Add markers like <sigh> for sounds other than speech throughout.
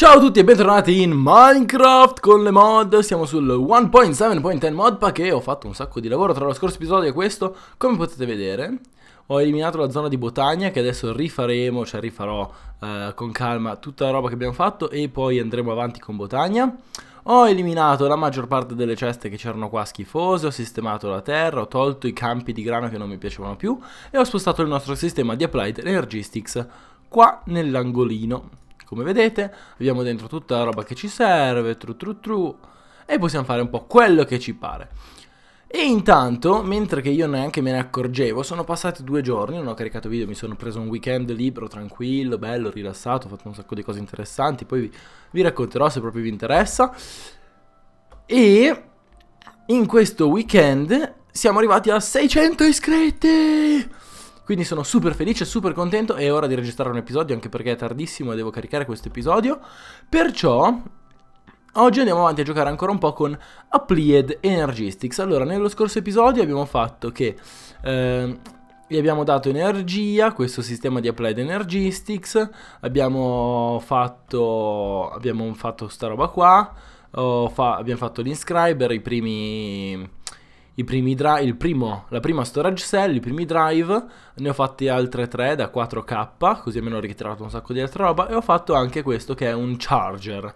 Ciao a tutti e bentornati in Minecraft con le mod, siamo sul 1.7.10 modpack e ho fatto un sacco di lavoro tra lo scorso episodio e questo, come potete vedere ho eliminato la zona di Botagna che adesso rifaremo, cioè rifarò eh, con calma tutta la roba che abbiamo fatto e poi andremo avanti con Botagna ho eliminato la maggior parte delle ceste che c'erano qua schifose, ho sistemato la terra, ho tolto i campi di grano che non mi piacevano più e ho spostato il nostro sistema di Applied Energistics qua nell'angolino come vedete abbiamo dentro tutta la roba che ci serve, tru tru tru, e possiamo fare un po' quello che ci pare. E intanto, mentre che io neanche me ne accorgevo, sono passati due giorni, non ho caricato video, mi sono preso un weekend libero, tranquillo, bello, rilassato, ho fatto un sacco di cose interessanti, poi vi, vi racconterò se proprio vi interessa. E in questo weekend siamo arrivati a 600 iscritti! Quindi sono super felice, super contento. È ora di registrare un episodio, anche perché è tardissimo e devo caricare questo episodio. Perciò Oggi andiamo avanti a giocare ancora un po' con Applied Energistics. Allora, nello scorso episodio abbiamo fatto che eh, gli abbiamo dato energia, questo sistema di Applied Energistics, abbiamo fatto, abbiamo fatto sta roba qua, fa, abbiamo fatto l'inscriber, i primi il primo, la prima storage cell, i primi drive, ne ho fatti altre 3 da 4K, così almeno ho ritirato un sacco di altra roba, e ho fatto anche questo che è un charger.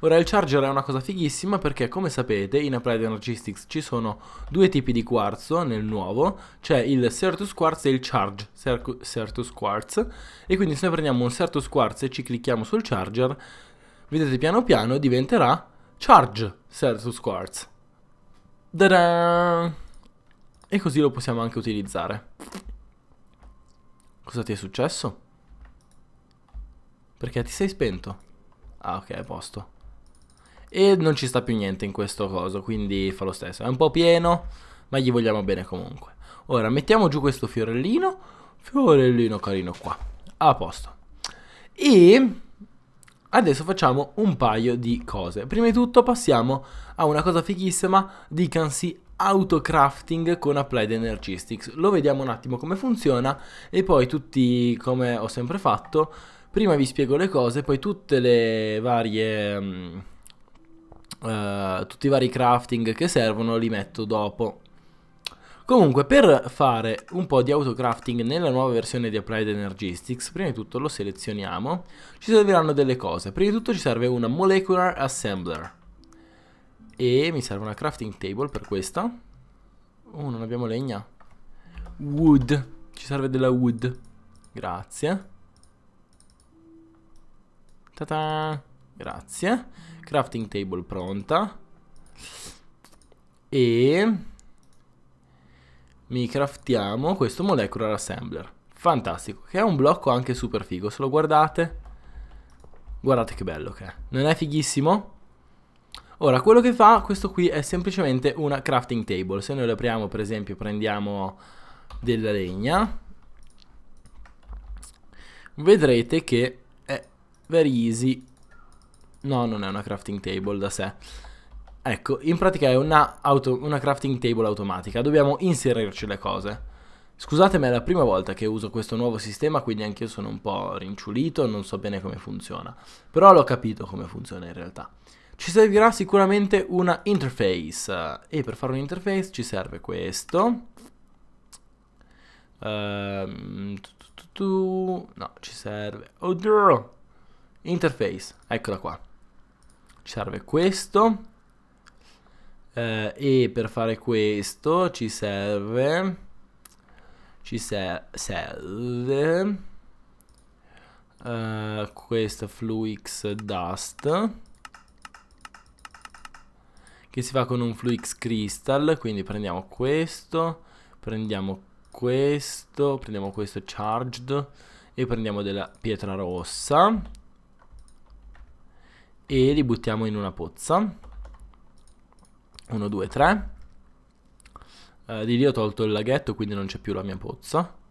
Ora il charger è una cosa fighissima perché come sapete in Applied Energistics ci sono due tipi di quarzo nel nuovo, c'è il Certus Quartz e il Charge Certus Quartz, e quindi se noi prendiamo un Certus Quartz e ci clicchiamo sul charger, vedete piano piano diventerà Charge Certus Quartz. E così lo possiamo anche utilizzare. Cosa ti è successo? Perché ti sei spento? Ah ok, a posto. E non ci sta più niente in questo coso, quindi fa lo stesso. È un po' pieno, ma gli vogliamo bene comunque. Ora, mettiamo giù questo fiorellino. Fiorellino carino qua. A posto. E Adesso facciamo un paio di cose. Prima di tutto passiamo a una cosa fighissima di Cansi autocrafting con Applied Energistics. Lo vediamo un attimo come funziona e poi tutti, come ho sempre fatto, prima vi spiego le cose, poi tutte le varie... uh, tutti i vari crafting che servono li metto dopo Comunque, per fare un po' di autocrafting nella nuova versione di Applied Energistics, prima di tutto lo selezioniamo, ci serviranno delle cose. Prima di tutto ci serve una Molecular Assembler. E mi serve una crafting table per questa. Oh, non abbiamo legna. Wood. Ci serve della wood. Grazie. Ta-ta. Grazie. Crafting table pronta. E mi craftiamo questo Molecular Assembler. Fantastico, che è un blocco anche super figo, se lo guardate, guardate che bello che è. Non è fighissimo? Ora, quello che fa questo qui è semplicemente una crafting table. Se noi lo apriamo, per esempio, prendiamo della legna, vedrete che è very easy. No, non è una crafting table da sé. Ecco, in pratica è una, auto, una crafting table automatica, dobbiamo inserirci le cose. Scusatemi, è la prima volta che uso questo nuovo sistema, quindi anch'io sono un po' rinciulito, non so bene come funziona. Però l'ho capito come funziona in realtà. Ci servirà sicuramente una interface, e per fare un'interface ci serve questo. Ehm, no, ci serve... Oddio! Interface, eccola qua. Ci serve questo eh, e per fare questo ci serve ci ser serve eh, questo flux dust che si fa con un flux crystal quindi prendiamo questo prendiamo questo prendiamo questo charged e prendiamo della pietra rossa e li buttiamo in una pozza 1, 2, 3. di lì ho tolto il laghetto, quindi non c'è più la mia pozza.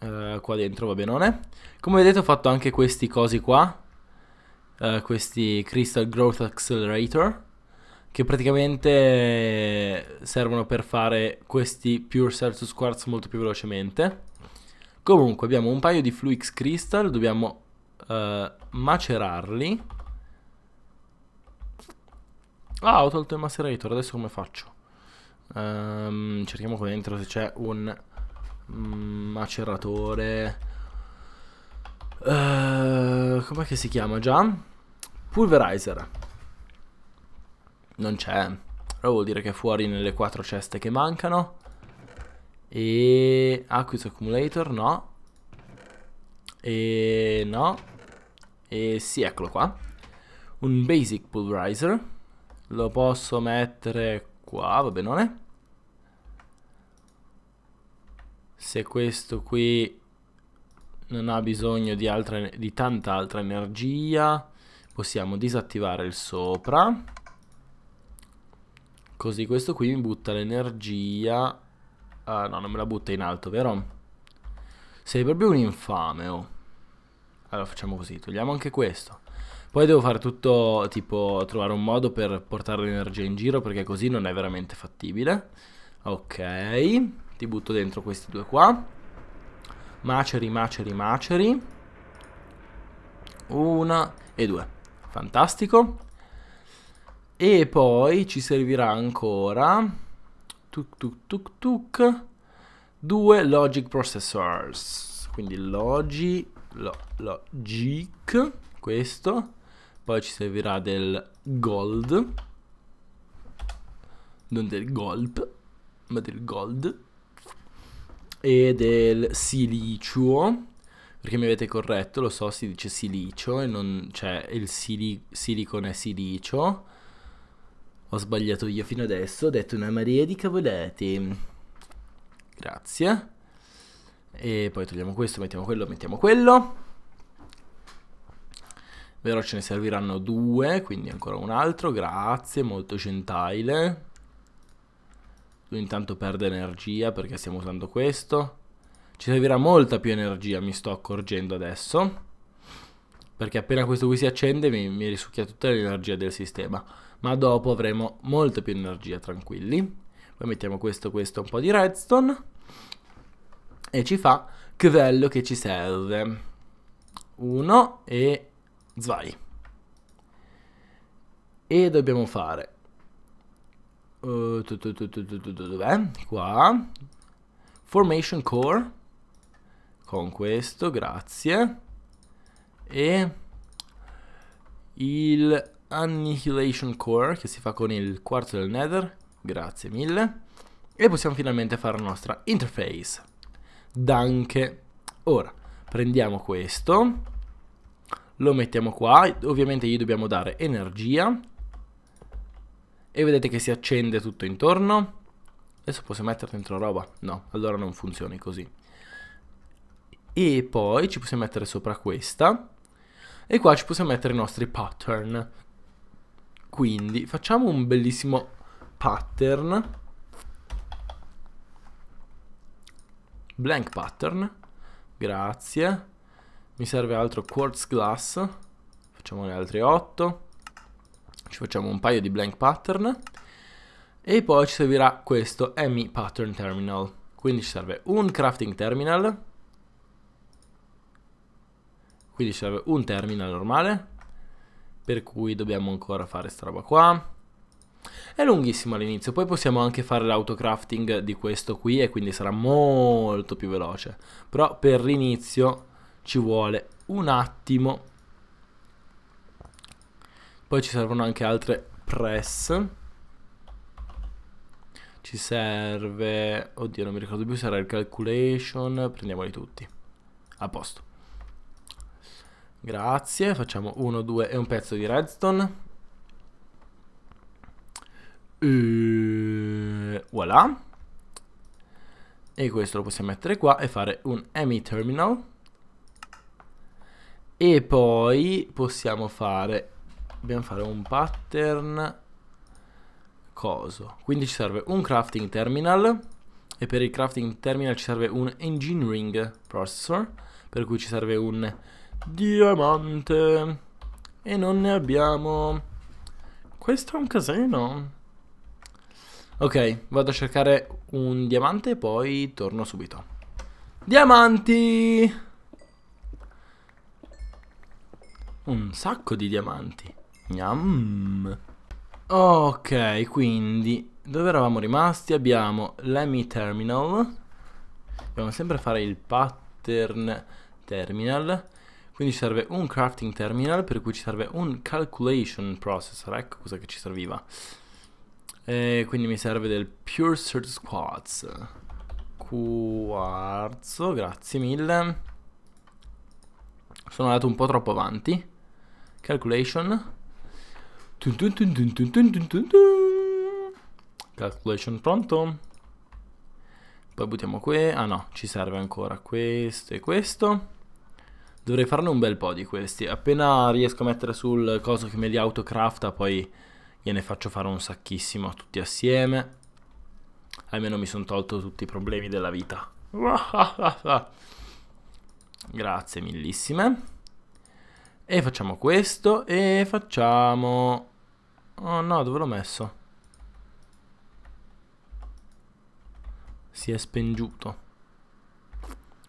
Uh, qua dentro va benone. Come vedete ho fatto anche questi cosi qua. Uh, questi Crystal Growth Accelerator. Che praticamente servono per fare questi Pure Certus Quartz molto più velocemente. Comunque abbiamo un paio di Fluix Crystal, dobbiamo eh, macerarli. Ah, ho tolto il macerator, adesso come faccio? Um, cerchiamo qua dentro se c'è un mm, maceratore. Uh, com'è che si chiama già? Pulverizer. Non c'è. Però vuol dire che è fuori nelle quattro ceste che mancano. E... Acquis Accumulator, no. E... no. E sì, eccolo qua. Un Basic Pulverizer. Lo posso mettere qua, va benone. Se questo qui non ha bisogno di, altra, di tanta altra energia, possiamo disattivare il sopra. Così questo qui mi butta l'energia... Ah no, non me la butta in alto, vero? Sei proprio un infame, oh. Allora facciamo così, togliamo anche questo. Poi devo fare tutto, tipo, trovare un modo per portare l'energia in giro perché così non è veramente fattibile. Ok, ti butto dentro questi due qua. Maceri, maceri, maceri. Una e due. Fantastico. E poi ci servirà ancora... Tuc, tuc, tuc, tuc. Due logic processors. Quindi logi... Lo, logic... Questo poi ci servirà del gold. Non del golp, ma del gold. E del silicio. Perché mi avete corretto, lo so, si dice silicio e non... Cioè, il sili, silicone è silicio. Ho sbagliato io fino adesso, ho detto una maria di cavoletti Grazie. E poi togliamo questo, mettiamo quello, mettiamo quello. Vero ce ne serviranno due, quindi ancora un altro, grazie, molto gentile. lui intanto perde energia perché stiamo usando questo. Ci servirà molta più energia, mi sto accorgendo adesso. Perché appena questo qui si accende mi, mi risucchia tutta l'energia del sistema. Ma dopo avremo molta più energia, tranquilli. Poi mettiamo questo, questo, un po' di redstone. E ci fa quello che ci serve. Uno e Zwei. E dobbiamo fare... Uh, dov'è? Qua. Formation core. Con questo, grazie. E il Annihilation Core che si fa con il quarto del Nether, grazie mille. E possiamo finalmente fare la nostra interface. Danke. Ora, prendiamo questo lo mettiamo qua, ovviamente gli dobbiamo dare energia e vedete che si accende tutto intorno. Adesso posso mettere dentro roba? No, allora non funzioni così. E poi ci possiamo mettere sopra questa e qua ci possiamo mettere i nostri pattern. Quindi facciamo un bellissimo pattern blank pattern grazie mi serve altro quartz glass. Facciamone altri 8. Ci facciamo un paio di blank pattern. E poi ci servirà questo ME Pattern Terminal. Quindi ci serve un crafting terminal. Quindi ci serve un terminal normale. Per cui dobbiamo ancora fare sta roba qua. È lunghissimo all'inizio, poi possiamo anche fare l'autocrafting di questo qui e quindi sarà molto più veloce. Però per l'inizio ci vuole un attimo. Poi ci servono anche altre press. Ci serve... Oddio, non mi ricordo più, sarà il calculation. Prendiamoli tutti. A posto. Grazie, facciamo 1, 2 e un pezzo di redstone. E... Voilà. E questo lo possiamo mettere qua e fare un emi terminal. E poi possiamo fare, dobbiamo fare un pattern coso. Quindi ci serve un crafting terminal e per il crafting terminal ci serve un engineering processor, per cui ci serve un diamante e non ne abbiamo. Questo è un casino. Ok, vado a cercare un diamante e poi torno subito. Diamanti! un sacco di diamanti. Gnam. Ok, quindi dove eravamo rimasti? Abbiamo l'EMI terminal. Dobbiamo sempre fare il pattern terminal. Quindi ci serve un crafting terminal per cui ci serve un calculation processor. Ecco cosa che ci serviva. E quindi mi serve del Pure Search Quartz. Quarzo, grazie mille. Sono andato un po' troppo avanti calculation calculation pronto poi buttiamo qui ah no ci serve ancora questo e questo dovrei farne un bel po' di questi appena riesco a mettere sul coso che me li autocrafta poi gliene faccio fare un sacchissimo a tutti assieme almeno mi sono tolto tutti i problemi della vita <laughs> grazie millissime e facciamo questo e facciamo... Oh no, dove l'ho messo? Si è spengiuto.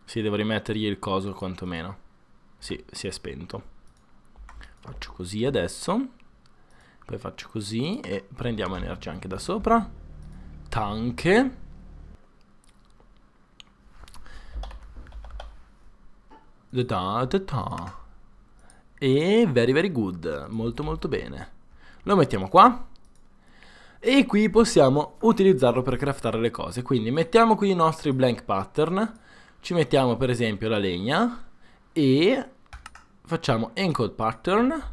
Sì, devo rimettergli il coso quantomeno. Sì, si è spento. Faccio così adesso. Poi faccio così e prendiamo energia anche da sopra. Tanche. Da da da da. E very very good, molto molto bene. Lo mettiamo qua. E qui possiamo utilizzarlo per craftare le cose. Quindi mettiamo qui i nostri blank pattern. Ci mettiamo per esempio la legna. E facciamo encode pattern.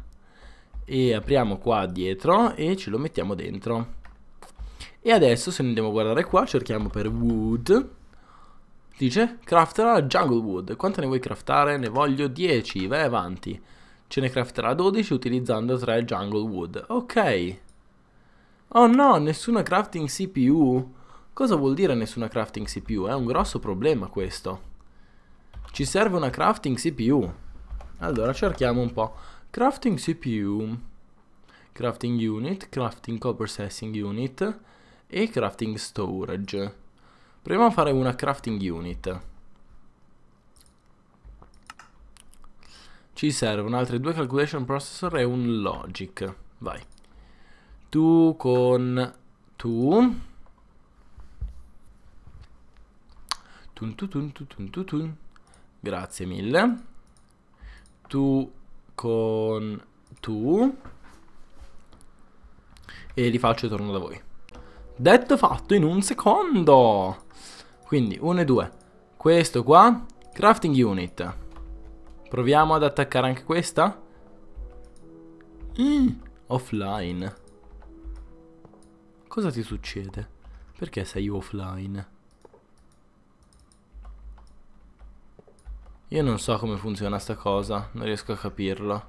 E apriamo qua dietro e ce lo mettiamo dentro. E adesso se andiamo a guardare qua cerchiamo per wood dice crafterà jungle wood quante ne vuoi craftare? ne voglio 10 vai avanti Ce ne crafterà 12 utilizzando 3 jungle wood. Ok. Oh no, nessuna crafting CPU? Cosa vuol dire nessuna crafting CPU? È un grosso problema questo. Ci serve una crafting CPU. Allora cerchiamo un po'. Crafting CPU. Crafting unit, crafting co-processing unit e crafting storage. Proviamo a fare una crafting unit. Ci servono altri due calculation processor e un logic. Vai. Tu con tu. Tun tun tun tun tun tun. Grazie mille. Tu con tu. E li faccio e torno da voi. Detto fatto in un secondo. Quindi 1 e 2. Questo qua, crafting unit. Proviamo ad attaccare anche questa. Mm, offline. Cosa ti succede? Perché sei offline? Io non so come funziona sta cosa, non riesco a capirlo.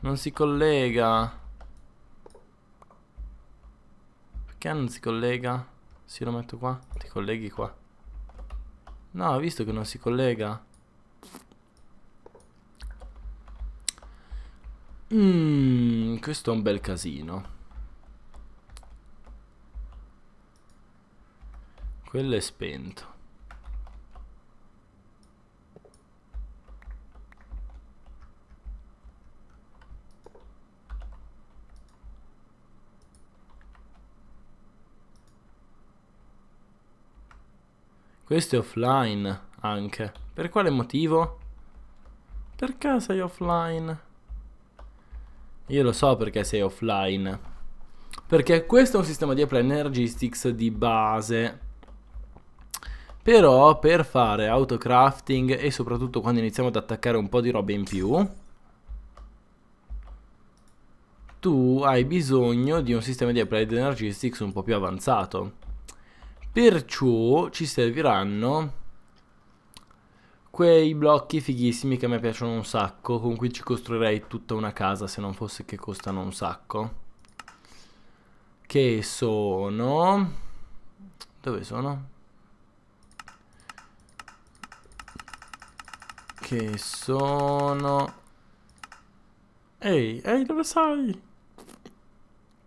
Non si collega. Perché non si collega? Se lo metto qua, ti colleghi qua. No, ho visto che non si collega. Mmm, questo è un bel casino. Quello è spento. Questo è offline anche. Per quale motivo? Perché sei offline? Io lo so perché sei offline. Perché questo è un sistema di Applied Energistics di base. Però per fare autocrafting e soprattutto quando iniziamo ad attaccare un po' di roba in più, tu hai bisogno di un sistema di Applied Energistics un po' più avanzato. Perciò ci serviranno quei blocchi fighissimi che a me piacciono un sacco, con cui ci costruirei tutta una casa se non fosse che costano un sacco. Che sono... Dove sono? Che sono... Ehi, ehi, dove sei?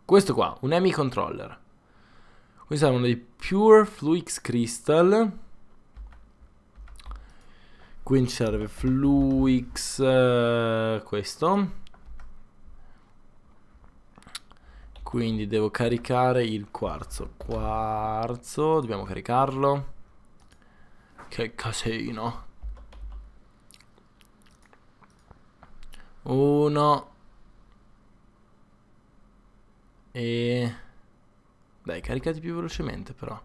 Questo qua, un Emi controller. Questi saranno dei Pure Fluix Crystal. Quindi serve Fluix eh, questo. Quindi devo caricare il quarzo. Quarzo, dobbiamo caricarlo. Che casino. Uno. E... Dai, caricati più velocemente però.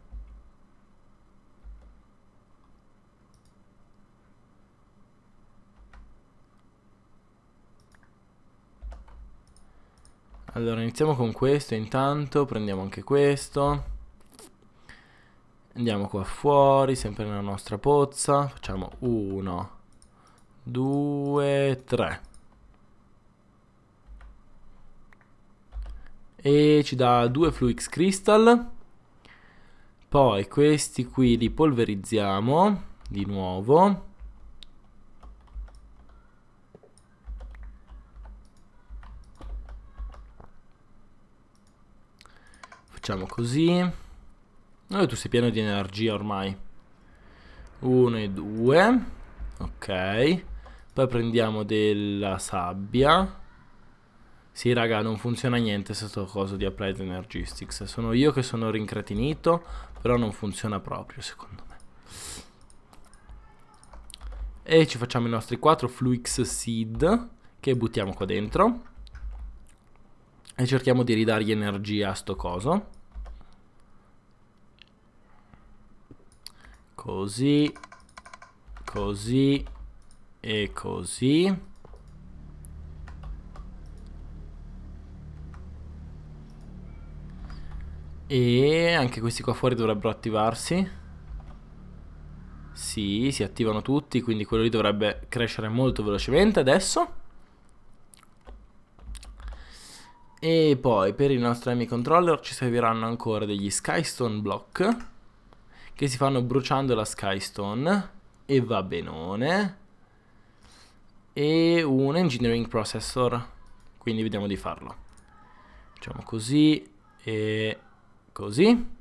Allora, iniziamo con questo intanto, prendiamo anche questo. Andiamo qua fuori, sempre nella nostra pozza. Facciamo 1, 2, 3. e ci dà due Fluix Crystal. Poi questi qui li polverizziamo di nuovo. Facciamo così. Oh, tu sei pieno di energia ormai. Uno e due. Ok. Poi prendiamo della sabbia. Sì, raga, non funziona niente se sto coso di Applied Energistics. Sono io che sono rincretinito, però non funziona proprio, secondo me. E ci facciamo i nostri 4 Fluix Seed, che buttiamo qua dentro. E cerchiamo di ridargli energia a sto coso. Così, così e così. E anche questi qua fuori dovrebbero attivarsi. Sì, si attivano tutti, quindi quello lì dovrebbe crescere molto velocemente adesso. E poi per il nostro Amy Controller ci serviranno ancora degli Skystone Block che si fanno bruciando la Skystone e va benone. E un Engineering Processor, quindi vediamo di farlo. Facciamo così e Così.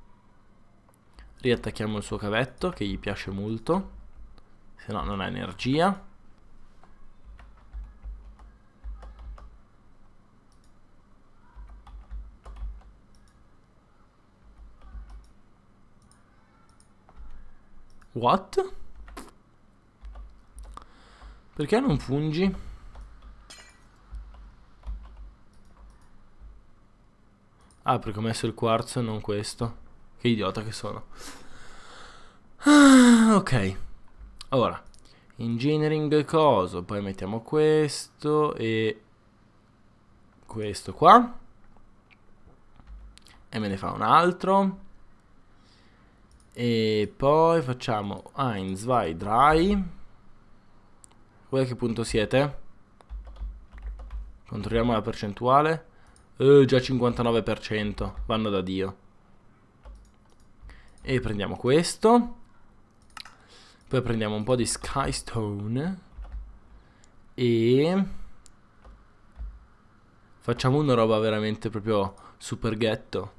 Riattacchiamo il suo cavetto che gli piace molto, se no non ha energia. What? Perché non fungi? Ah, perché ho messo il quarzo e non questo. Che idiota che sono. Ah, ok. Ora, engineering coso, poi mettiamo questo e questo qua. E me ne fa un altro. E poi facciamo 1, vai, dry. Voi a che punto siete? Controlliamo la percentuale. Eh, già 59%, vanno da Dio. E prendiamo questo. Poi prendiamo un po' di Skystone. E... Facciamo una roba veramente proprio super ghetto.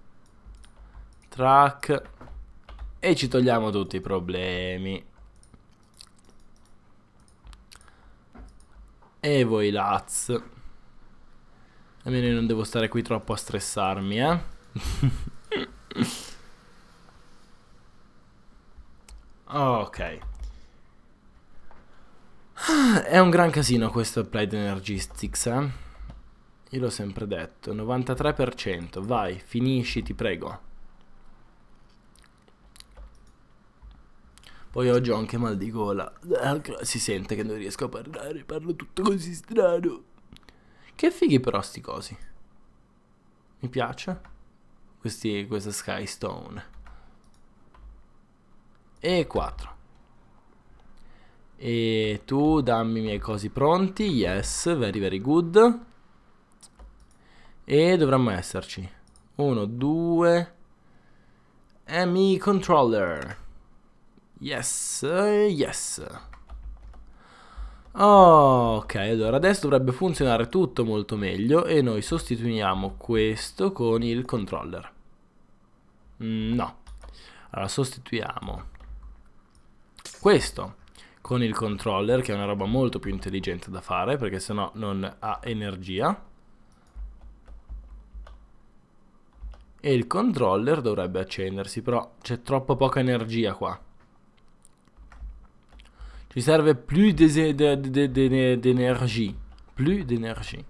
Track. E ci togliamo tutti i problemi. E voi Laz. Almeno io non devo stare qui troppo a stressarmi, eh? ok. È un gran casino questo Applied Energistics, eh? Io l'ho sempre detto, 93%, vai, finisci, ti prego. Poi oggi ho anche mal di gola. Si sente che non riesco a parlare, parlo tutto così strano. Che fighi però sti cosi. Mi piace. Questi, questa skystone. E 4. E tu dammi i miei cosi pronti. Yes, very very good. E dovremmo esserci. 1, 2. ME controller. Yes, yes. Oh, ok, allora adesso dovrebbe funzionare tutto molto meglio e noi sostituiamo questo con il controller. Mm, no. Allora sostituiamo questo con il controller che è una roba molto più intelligente da fare perché sennò non ha energia. E il controller dovrebbe accendersi, però c'è troppo poca energia qua. Ci serve più d'energia. Più d'energia.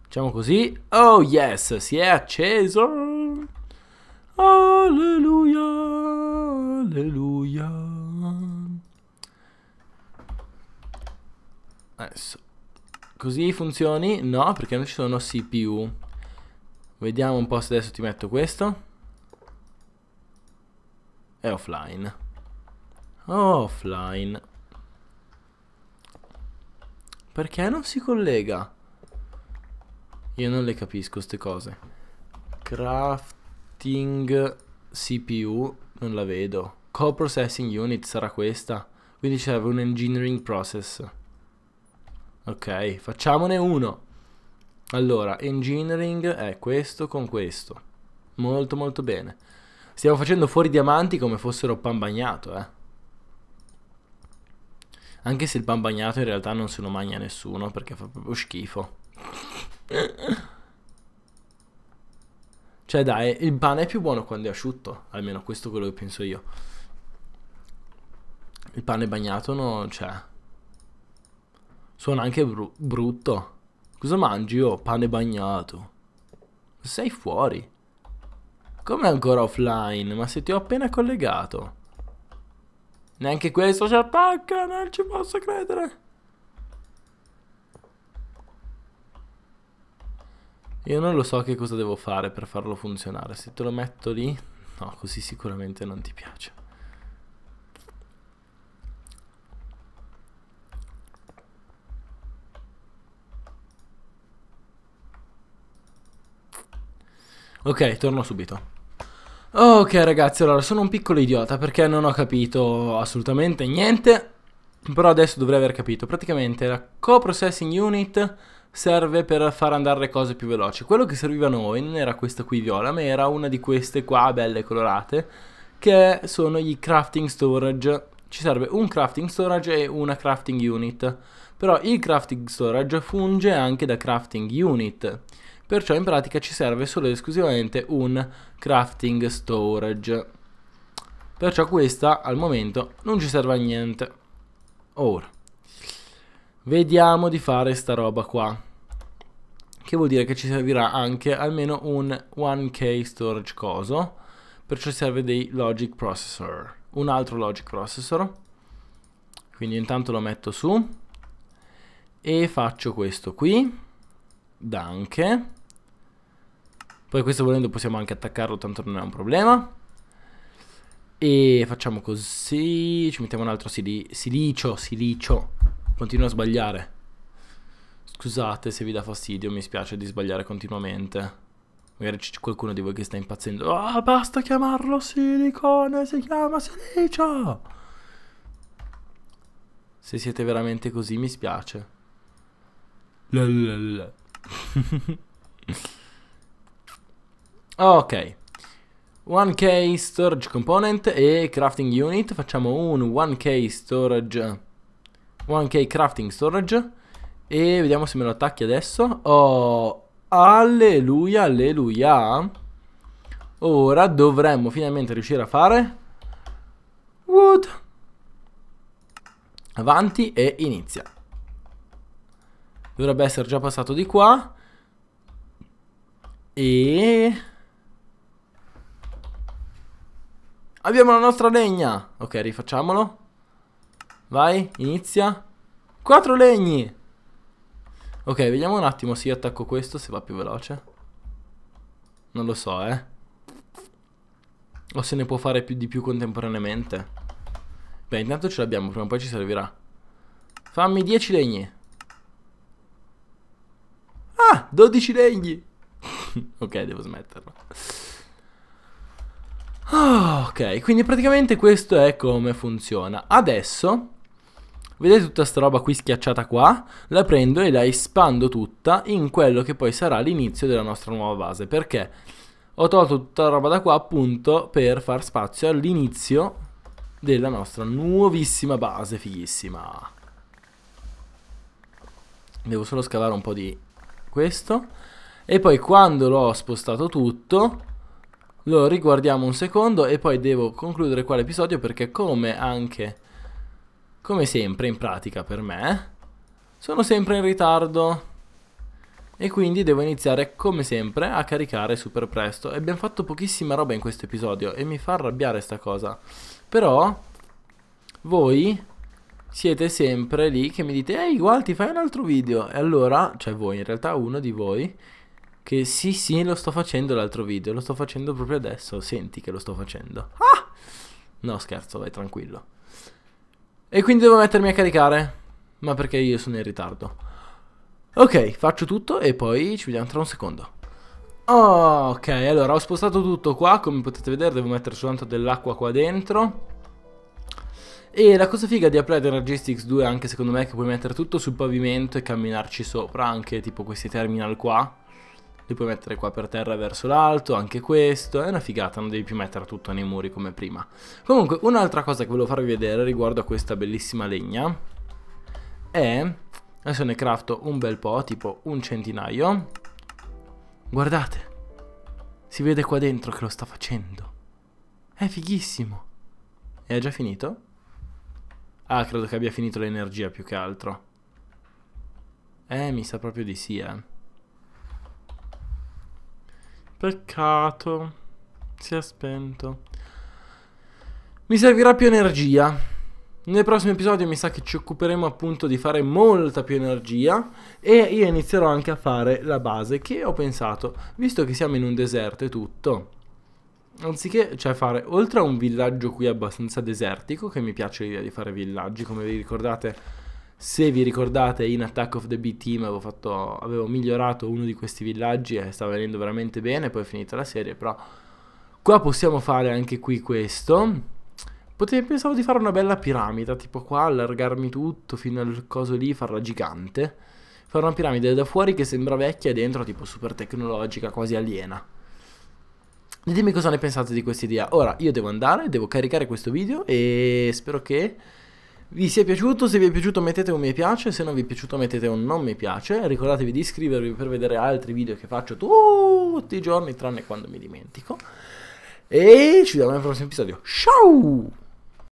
Facciamo così. Oh yes, si è acceso. Alleluia, alleluia. Adesso. Così funzioni? No, perché non ci sono CPU. Vediamo un po' se adesso ti metto questo. È offline. Offline. Perché non si collega? Io non le capisco queste cose. Crafting CPU, non la vedo. Co-processing unit sarà questa. Quindi serve un engineering process. Ok, facciamone uno. Allora, engineering è questo con questo. Molto molto bene. Stiamo facendo fuori diamanti come fossero pan bagnato, eh. Anche se il pan bagnato in realtà non se lo mangia nessuno perché fa proprio schifo. cioè dai, il pane è più buono quando è asciutto, almeno questo è quello che penso io. Il pane bagnato non c'è. Cioè, suona anche bru brutto. Cosa mangi io? Oh, pane bagnato. Sei fuori. Come ancora offline? Ma se ti ho appena collegato. Neanche questo ci attacca, non ci posso credere. Io non lo so che cosa devo fare per farlo funzionare. Se te lo metto lì... No, così sicuramente non ti piace. Ok, torno subito. Ok ragazzi, allora sono un piccolo idiota perché non ho capito assolutamente niente, però adesso dovrei aver capito. Praticamente la co-processing unit serve per far andare le cose più veloci. Quello che serviva a noi non era questa qui viola, ma era una di queste qua belle colorate, che sono gli crafting storage. Ci serve un crafting storage e una crafting unit, però il crafting storage funge anche da crafting unit perciò in pratica ci serve solo ed esclusivamente un crafting storage perciò questa al momento non ci serve a niente ora vediamo di fare sta roba qua che vuol dire che ci servirà anche almeno un 1k storage coso perciò serve dei logic processor un altro logic processor quindi intanto lo metto su e faccio questo qui danke poi questo volendo possiamo anche attaccarlo, tanto non è un problema. E facciamo così, ci mettiamo un altro sili silicio, silicio. Continuo a sbagliare. Scusate se vi dà fastidio, mi spiace di sbagliare continuamente. Magari c'è qualcuno di voi che sta impazzendo. Ah, oh, basta chiamarlo silicone, si chiama silicio. Se siete veramente così, mi spiace. Lalalala. <laughs> Ok. 1K storage component e crafting unit. Facciamo un 1K storage. 1K crafting storage. E vediamo se me lo attacchi adesso. Oh, alleluia, alleluia. Ora dovremmo finalmente riuscire a fare... Wood. Avanti e inizia. Dovrebbe essere già passato di qua. E... Abbiamo la nostra legna. Ok, rifacciamolo. Vai, inizia. Quattro legni. Ok, vediamo un attimo se io attacco questo, se va più veloce. Non lo so, eh. O se ne può fare più di più contemporaneamente. Beh, intanto ce l'abbiamo, prima o poi ci servirà. Fammi 10 legni. Ah, 12 legni. <laughs> ok, devo smetterla. Oh, ok, quindi praticamente questo è come funziona. Adesso, vedete tutta sta roba qui schiacciata qua? La prendo e la espando tutta in quello che poi sarà l'inizio della nostra nuova base. Perché ho tolto tutta la roba da qua appunto per far spazio all'inizio della nostra nuovissima base fighissima. Devo solo scavare un po' di questo. E poi quando l'ho spostato tutto lo riguardiamo un secondo e poi devo concludere qua l'episodio perché come anche, come sempre in pratica per me, sono sempre in ritardo e quindi devo iniziare come sempre a caricare super presto. E abbiamo fatto pochissima roba in questo episodio e mi fa arrabbiare sta cosa. Però voi siete sempre lì che mi dite "Ehi, guarda, ti fai un altro video". E allora, cioè voi in realtà uno di voi che sì, sì, lo sto facendo l'altro video, lo sto facendo proprio adesso, senti che lo sto facendo. Ah! No, scherzo, vai tranquillo. E quindi devo mettermi a caricare, ma perché io sono in ritardo. Ok, faccio tutto e poi ci vediamo tra un secondo. Oh, ok, allora ho spostato tutto qua, come potete vedere devo mettere soltanto dell'acqua qua dentro. E la cosa figa di Applied Energistics 2 anche secondo me è che puoi mettere tutto sul pavimento e camminarci sopra, anche tipo questi terminal qua li puoi mettere qua per terra verso l'alto, anche questo, è una figata, non devi più mettere tutto nei muri come prima. Comunque, un'altra cosa che volevo farvi vedere riguardo a questa bellissima legna è... Adesso ne crafto un bel po', tipo un centinaio. Guardate, si vede qua dentro che lo sta facendo. È fighissimo. E ha già finito? Ah, credo che abbia finito l'energia più che altro. Eh, mi sa proprio di sì, eh. Peccato. Si è spento. Mi servirà più energia. Nel prossimo episodio mi sa che ci occuperemo appunto di fare molta più energia e io inizierò anche a fare la base che ho pensato, visto che siamo in un deserto e tutto, anziché cioè fare oltre a un villaggio qui abbastanza desertico, che mi piace l'idea di fare villaggi, come vi ricordate se vi ricordate, in Attack of the B-Team avevo, fatto, avevo migliorato uno di questi villaggi e stava venendo veramente bene, poi è finita la serie, però qua possiamo fare anche qui questo. Potevo, pensavo di fare una bella piramide, tipo qua, allargarmi tutto fino al coso lì, farla gigante. Fare una piramide da fuori che sembra vecchia e dentro tipo super tecnologica, quasi aliena. Ditemi cosa ne pensate di questa idea. Ora, io devo andare, devo caricare questo video e spero che vi sia piaciuto, se vi è piaciuto mettete un mi piace, se non vi è piaciuto mettete un non mi piace, ricordatevi di iscrivervi per vedere altri video che faccio tutti i giorni tranne quando mi dimentico e ci vediamo nel prossimo episodio, ciao!